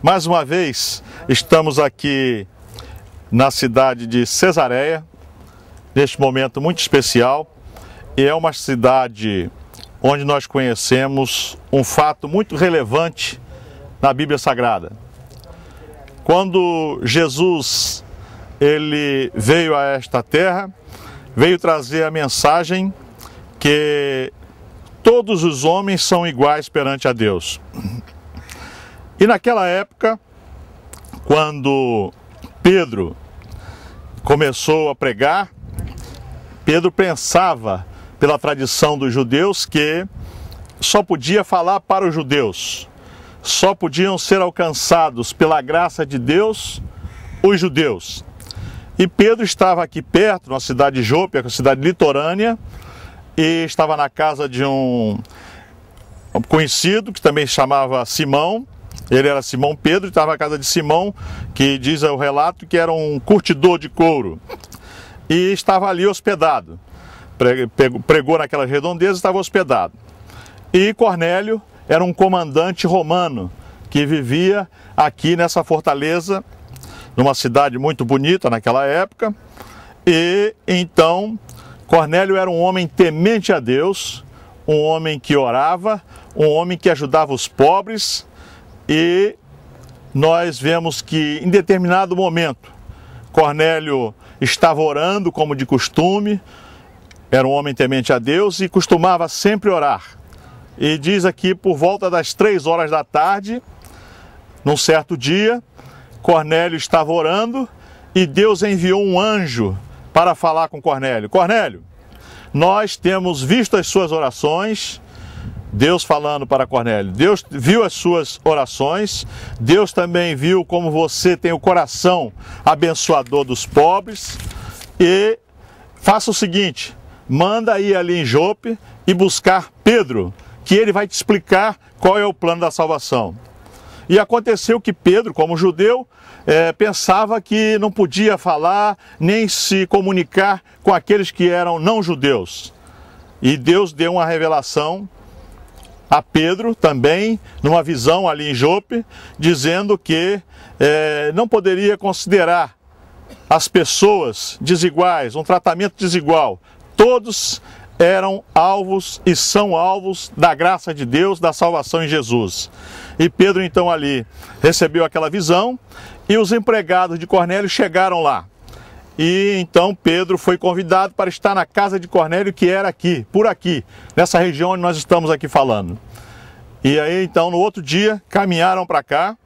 Mais uma vez, estamos aqui na cidade de Cesareia, neste momento muito especial, e é uma cidade onde nós conhecemos um fato muito relevante na Bíblia Sagrada. Quando Jesus ele veio a esta terra, veio trazer a mensagem que todos os homens são iguais perante a Deus. E naquela época, quando Pedro começou a pregar, Pedro pensava, pela tradição dos judeus, que só podia falar para os judeus, só podiam ser alcançados pela graça de Deus os judeus. E Pedro estava aqui perto, na cidade de Jope, é a cidade litorânea, e estava na casa de um conhecido que também chamava Simão, ele era Simão Pedro, estava na casa de Simão, que diz o relato que era um curtidor de couro, e estava ali hospedado. Pregou naquelas redondezas e estava hospedado. E Cornélio era um comandante romano que vivia aqui nessa fortaleza, numa cidade muito bonita naquela época. E então Cornélio era um homem temente a Deus, um homem que orava, um homem que ajudava os pobres e nós vemos que em determinado momento Cornélio estava orando como de costume, era um homem temente a Deus e costumava sempre orar. E diz aqui por volta das três horas da tarde, num certo dia, Cornélio estava orando e Deus enviou um anjo para falar com Cornélio. Cornélio, nós temos visto as suas orações Deus falando para Cornélio, Deus viu as suas orações, Deus também viu como você tem o coração abençoador dos pobres e faça o seguinte, manda ir ali em Jope e buscar Pedro, que ele vai te explicar qual é o plano da salvação. E aconteceu que Pedro, como judeu, é, pensava que não podia falar nem se comunicar com aqueles que eram não judeus. E Deus deu uma revelação a Pedro também, numa visão ali em Jope, dizendo que é, não poderia considerar as pessoas desiguais, um tratamento desigual. Todos eram alvos e são alvos da graça de Deus, da salvação em Jesus. E Pedro, então, ali recebeu aquela visão e os empregados de Cornélio chegaram lá. E então Pedro foi convidado para estar na casa de Cornélio, que era aqui, por aqui, nessa região onde nós estamos aqui falando. E aí então no outro dia caminharam para cá.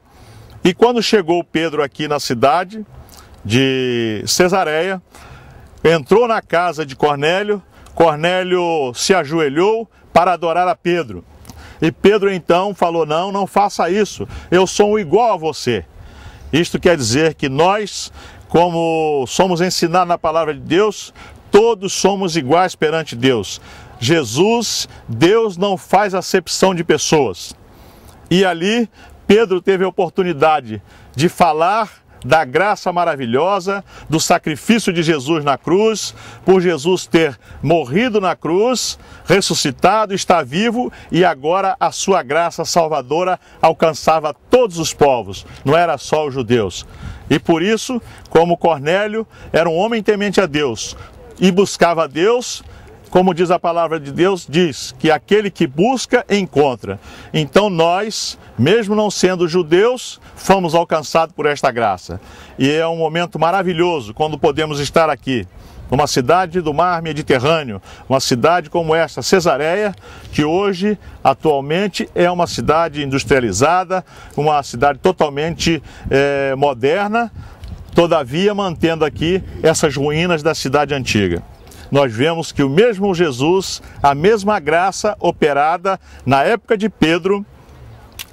E quando chegou Pedro aqui na cidade de Cesareia, entrou na casa de Cornélio, Cornélio se ajoelhou para adorar a Pedro. E Pedro então falou: Não, não faça isso, eu sou igual a você. Isto quer dizer que nós, como somos ensinados na palavra de Deus, todos somos iguais perante Deus. Jesus, Deus não faz acepção de pessoas. E ali, Pedro teve a oportunidade de falar da graça maravilhosa, do sacrifício de Jesus na cruz, por Jesus ter morrido na cruz, ressuscitado, está vivo e agora a sua graça salvadora alcançava todos os povos, não era só os judeus. E por isso, como Cornélio era um homem temente a Deus e buscava a Deus, como diz a palavra de Deus, diz que aquele que busca, encontra. Então nós, mesmo não sendo judeus, fomos alcançados por esta graça. E é um momento maravilhoso quando podemos estar aqui numa cidade do mar Mediterrâneo, uma cidade como esta, Cesareia, que hoje, atualmente, é uma cidade industrializada, uma cidade totalmente é, moderna, todavia mantendo aqui essas ruínas da cidade antiga nós vemos que o mesmo Jesus, a mesma graça operada na época de Pedro,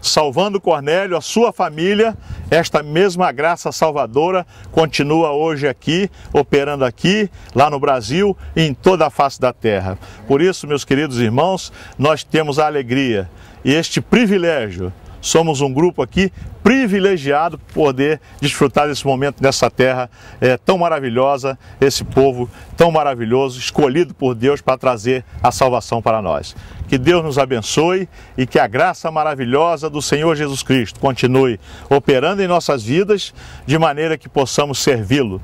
salvando Cornélio, a sua família, esta mesma graça salvadora continua hoje aqui, operando aqui, lá no Brasil e em toda a face da terra. Por isso, meus queridos irmãos, nós temos a alegria e este privilégio somos um grupo aqui privilegiado por poder desfrutar desse momento nessa terra é, tão maravilhosa, esse povo tão maravilhoso, escolhido por Deus para trazer a salvação para nós. Que Deus nos abençoe e que a graça maravilhosa do Senhor Jesus Cristo continue operando em nossas vidas, de maneira que possamos servi-lo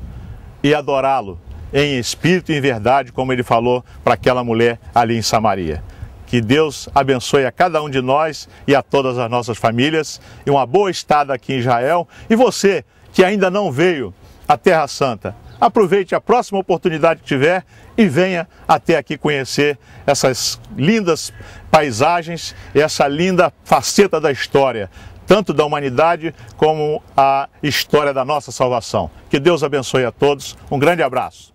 e adorá-lo em espírito e em verdade, como ele falou para aquela mulher ali em Samaria. Que Deus abençoe a cada um de nós e a todas as nossas famílias. E uma boa estada aqui em Israel. E você que ainda não veio à Terra Santa, aproveite a próxima oportunidade que tiver e venha até aqui conhecer essas lindas paisagens e essa linda faceta da história, tanto da humanidade como a história da nossa salvação. Que Deus abençoe a todos. Um grande abraço.